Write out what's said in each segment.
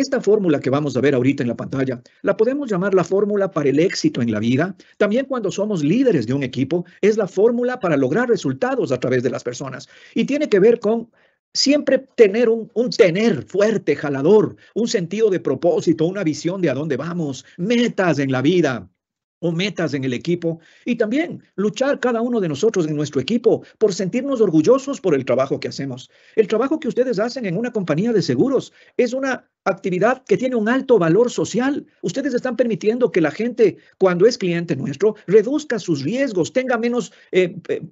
Esta fórmula que vamos a ver ahorita en la pantalla, la podemos llamar la fórmula para el éxito en la vida. También cuando somos líderes de un equipo, es la fórmula para lograr resultados a través de las personas. Y tiene que ver con siempre tener un, tener fuerte, jalador, un sentido de propósito, una visión de a dónde vamos, metas en la vida o metas en el equipo y también luchar cada uno de nosotros en nuestro equipo por sentirnos orgullosos por el trabajo que hacemos. El trabajo que ustedes hacen en una compañía de seguros es una actividad que tiene un alto valor social. Ustedes están permitiendo que la gente, cuando es cliente nuestro, reduzca sus riesgos, tenga menos eh, eh,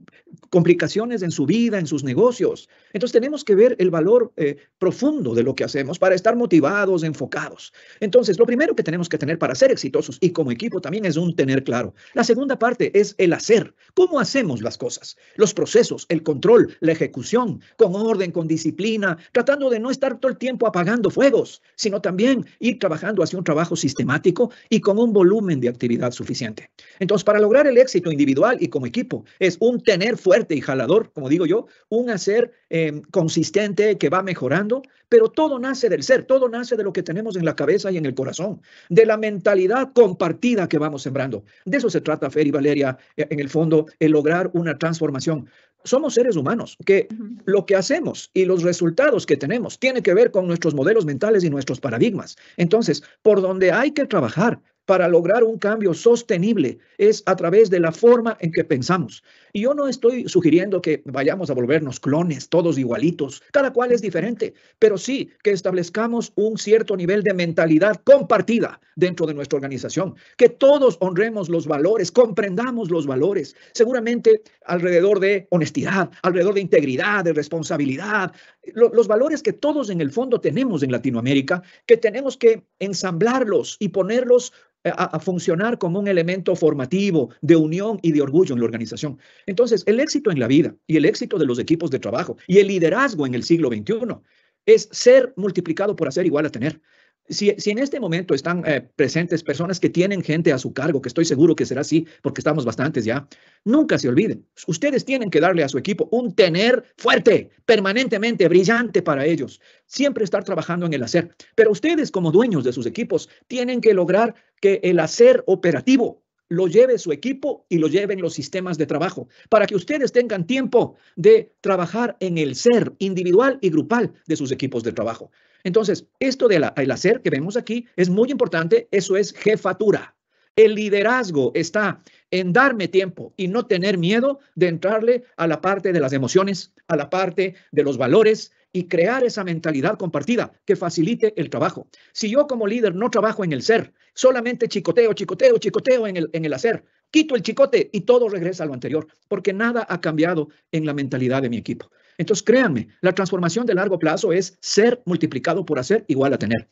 complicaciones en su vida, en sus negocios. Entonces tenemos que ver el valor eh, profundo de lo que hacemos para estar motivados, enfocados. Entonces, lo primero que tenemos que tener para ser exitosos y como equipo también es un tener claro. La segunda parte es el hacer. ¿Cómo hacemos las cosas? Los procesos, el control, la ejecución, con orden, con disciplina, tratando de no estar todo el tiempo apagando fuegos sino también ir trabajando hacia un trabajo sistemático y con un volumen de actividad suficiente. Entonces, para lograr el éxito individual y como equipo, es un tener fuerte y jalador, como digo yo, un hacer em, consistente que va mejorando, pero todo nace del ser, todo nace de lo que tenemos en la cabeza y en el corazón, de la mentalidad compartida que vamos sembrando. De eso se trata, Fer y Valeria, e, en el fondo, el lograr una transformación somos seres humanos, que lo que hacemos y los resultados que tenemos tiene que ver con nuestros modelos mentales y nuestros paradigmas. Entonces, por donde hay que trabajar para lograr un cambio sostenible es a través de la forma en que pensamos. Y yo no estoy sugiriendo que vayamos a volvernos clones, todos igualitos, cada cual es diferente, pero sí que establezcamos un cierto nivel de mentalidad compartida dentro de nuestra organización, que todos honremos los valores, comprendamos los valores, seguramente alrededor de honestidad, alrededor de integridad, de responsabilidad, los valores que todos en el fondo tenemos en Latinoamérica, que tenemos que ensamblarlos y ponerlos eh, a, funcionar como un elemento formativo de unión y de orgullo en la organización. Entonces, el éxito en la vida y el éxito de los equipos de trabajo y el liderazgo en el siglo XXI es ser multiplicado por hacer igual a tener si, en este momento están eh, presentes personas que tienen gente a su cargo, que estoy seguro que será así, porque estamos bastantes ya, nunca se olviden. Ustedes tienen que darle a su equipo un tener fuerte, permanentemente, brillante para ellos. Siempre estar trabajando en el hacer. Pero ustedes como dueños de sus equipos tienen que lograr que el hacer operativo lo lleve su equipo y lo lleven los sistemas de trabajo, para que ustedes tengan tiempo de trabajar en el ser individual y grupal de sus equipos de trabajo. Entonces, esto del hacer que vemos aquí es muy importante, eso es jefatura. El liderazgo está en darme tiempo y no tener miedo de entrarle a la parte de las emociones, a la parte de los valores y crear esa mentalidad compartida que facilite el trabajo. Si yo como líder no trabajo en el ser, solamente chicoteo, chicoteo, chicoteo en el hacer, quito el chicote y todo regresa a lo anterior, porque nada ha cambiado en la mentalidad de mi equipo. Entonces, créanme, la transformación de largo plazo es ser multiplicado por hacer igual a tener.